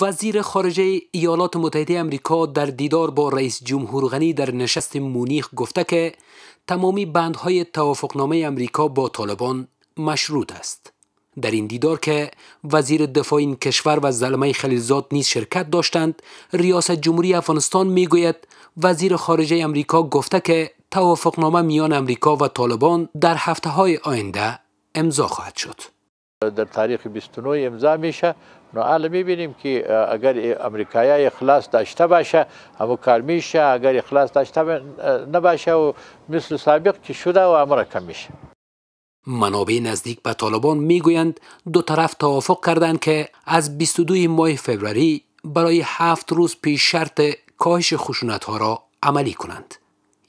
وزیر خارجه ایالات متحده امریکا در دیدار با رئیس جمهور غنی در نشست مونیخ گفته که تمامی بندهای توافقنامه امریکا با طالبان مشروط است. در این دیدار که وزیر دفاع این کشور و زلمه خلیلزاد نیز شرکت داشتند ریاست جمهوری افغانستان میگوید وزیر خارجه امریکا گفته که توافقنامه میان امریکا و طالبان در هفته های آینده امضا خواهد شد در تاریخ 29 امضا میشه نو حالا میبینیم که اگر امریکایی اخلاص داشته باشه همو کار میشه اگر اخلاص داشته نباشه و مثل سابق که شده و امریکا کم میشه منابع نزدیک به طالبان میگویند دو طرف توافق کردند که از 22 ماه فوریه برای هفت روز پیش شرط کاهش خشونت ها را عملی کنند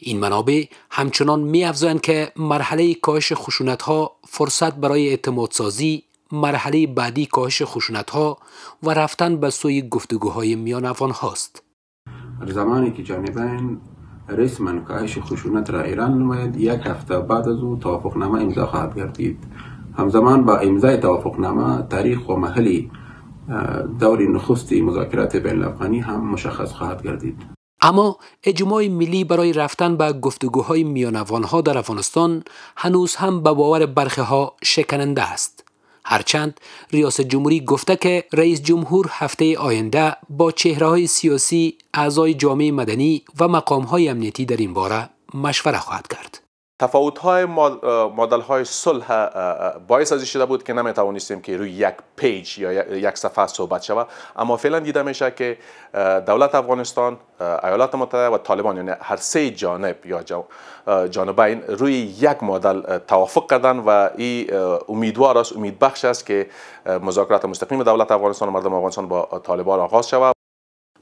این منابع همچنان میافزایند که مرحله کاهش خشونت ها فرصت برای اعتماد سازی مرحله بعدی کاهش خشونت ها و رفتن به سوی گفتگوهای میان افغان هاست زمانی که جانبین رسما کاهش خشونت را ایران نماید یک هفته بعد از او توافق امضا خواهد گردید همزمان با امضای توافق نامه تاریخ و محلی دور نخست مذاکرات بین هم مشخص خواهد گردید اما اجماع ملی برای رفتن به گفتگوهای میانوانها در افغانستان هنوز هم به باور برخه ها شکننده است. هرچند ریاست جمهوری گفته که رئیس جمهور هفته آینده با چهره های سیاسی، اعضای جامعه مدنی و مقام های امنیتی در این باره مشوره خواهد کرد. تفاوت های مدل های صلح باعث از شده بود که نمیتوانستیم که روی یک پیج یا یک صفحه صحبت شود اما فعلا دیده میشه که دولت افغانستان ایالات متحده و طالبان یعنی هر سه جانب یا جانبین روی یک مدل توافق کردن و این امیدوار است امید بخش است که مذاکرات مستقیم دولت افغانستان و مردم افغانستان با طالبان آغاز شود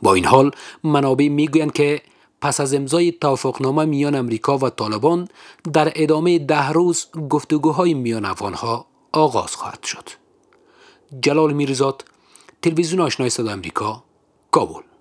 با این حال منابع میگویند که پس از امضای توافقنامه میان امریکا و طالبان در ادامه ده روز گفتگوهای میان افغانها آغاز خواهد شد. جلال میرزاد تلویزیون آشنای صدا امریکا کابل